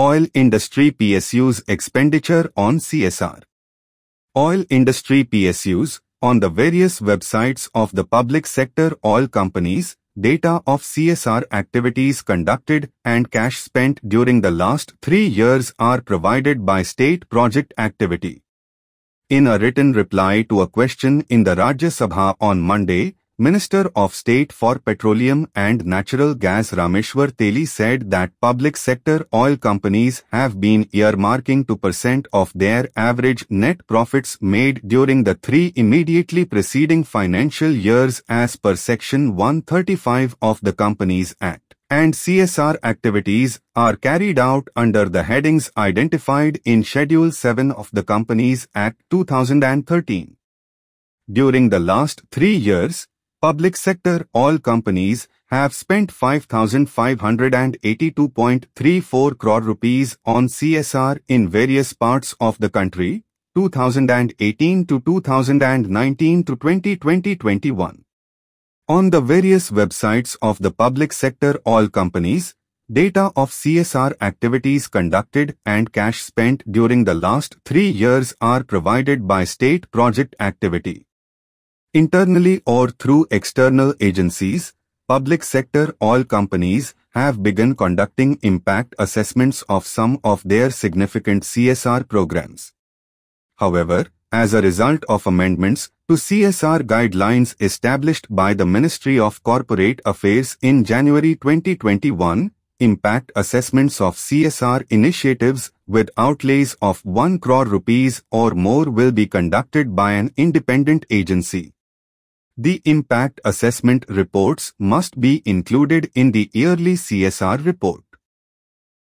Oil Industry PSU's expenditure on CSR Oil industry PSUs on the various websites of the public sector oil companies, data of CSR activities conducted and cash spent during the last three years are provided by state project activity. In a written reply to a question in the Rajya Sabha on Monday, Minister of State for Petroleum and Natural Gas Rameshwar Teli said that public sector oil companies have been earmarking 2% of their average net profits made during the three immediately preceding financial years as per Section 135 of the Companies Act. And CSR activities are carried out under the headings identified in Schedule 7 of the Companies Act 2013. During the last three years, Public sector all companies have spent 5,582.34 crore rupees on CSR in various parts of the country, 2018 to 2019 to 2020-21. On the various websites of the public sector all companies, data of CSR activities conducted and cash spent during the last three years are provided by state project activity. Internally or through external agencies, public sector oil companies have begun conducting impact assessments of some of their significant CSR programs. However, as a result of amendments to CSR guidelines established by the Ministry of Corporate Affairs in January 2021, impact assessments of CSR initiatives with outlays of 1 crore rupees or more will be conducted by an independent agency. The impact assessment reports must be included in the yearly CSR report.